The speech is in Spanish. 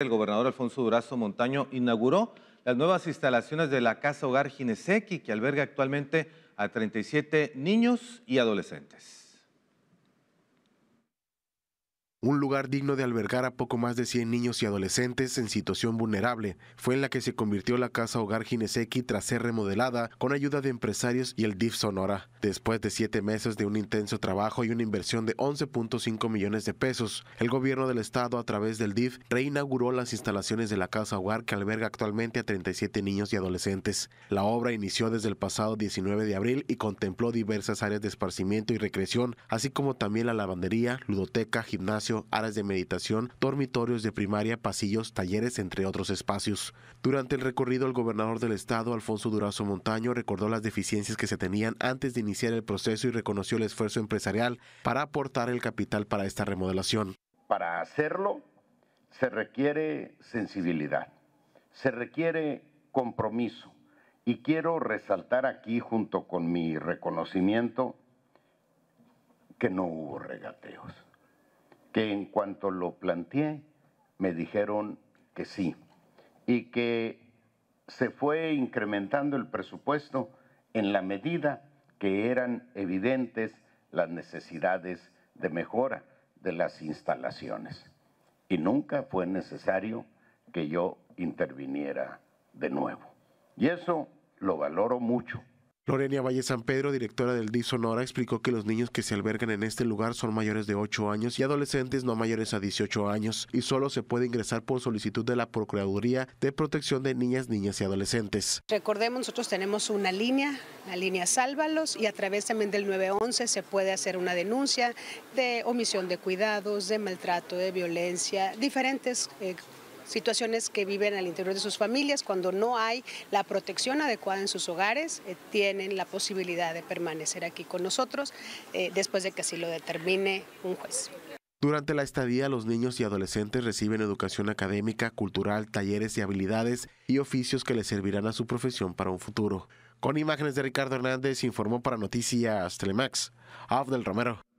El gobernador Alfonso Durazo Montaño inauguró las nuevas instalaciones de la Casa Hogar Ginesequi, que alberga actualmente a 37 niños y adolescentes. Un lugar digno de albergar a poco más de 100 niños y adolescentes en situación vulnerable fue en la que se convirtió la casa hogar Gineseki tras ser remodelada con ayuda de empresarios y el DIF Sonora. Después de siete meses de un intenso trabajo y una inversión de 11.5 millones de pesos, el gobierno del estado a través del DIF reinauguró las instalaciones de la casa hogar que alberga actualmente a 37 niños y adolescentes. La obra inició desde el pasado 19 de abril y contempló diversas áreas de esparcimiento y recreación, así como también la lavandería, ludoteca, gimnasio, áreas de meditación, dormitorios de primaria, pasillos, talleres, entre otros espacios. Durante el recorrido, el gobernador del estado, Alfonso Durazo Montaño, recordó las deficiencias que se tenían antes de iniciar el proceso y reconoció el esfuerzo empresarial para aportar el capital para esta remodelación. Para hacerlo se requiere sensibilidad, se requiere compromiso y quiero resaltar aquí junto con mi reconocimiento que no hubo regateos que en cuanto lo planteé, me dijeron que sí y que se fue incrementando el presupuesto en la medida que eran evidentes las necesidades de mejora de las instalaciones. Y nunca fue necesario que yo interviniera de nuevo. Y eso lo valoro mucho. Lorenia Valle San Pedro, directora del DIF Sonora, explicó que los niños que se albergan en este lugar son mayores de 8 años y adolescentes no mayores a 18 años y solo se puede ingresar por solicitud de la Procuraduría de Protección de Niñas, Niñas y Adolescentes. Recordemos, nosotros tenemos una línea, la línea Sálvalos y a través también del 911 se puede hacer una denuncia de omisión de cuidados, de maltrato, de violencia, diferentes eh, situaciones que viven al interior de sus familias. Cuando no hay la protección adecuada en sus hogares, eh, tienen la posibilidad de permanecer aquí con nosotros eh, después de que así lo determine un juez. Durante la estadía, los niños y adolescentes reciben educación académica, cultural, talleres y habilidades y oficios que les servirán a su profesión para un futuro. Con imágenes de Ricardo Hernández, informó para Noticias Telemax, Abdel Romero.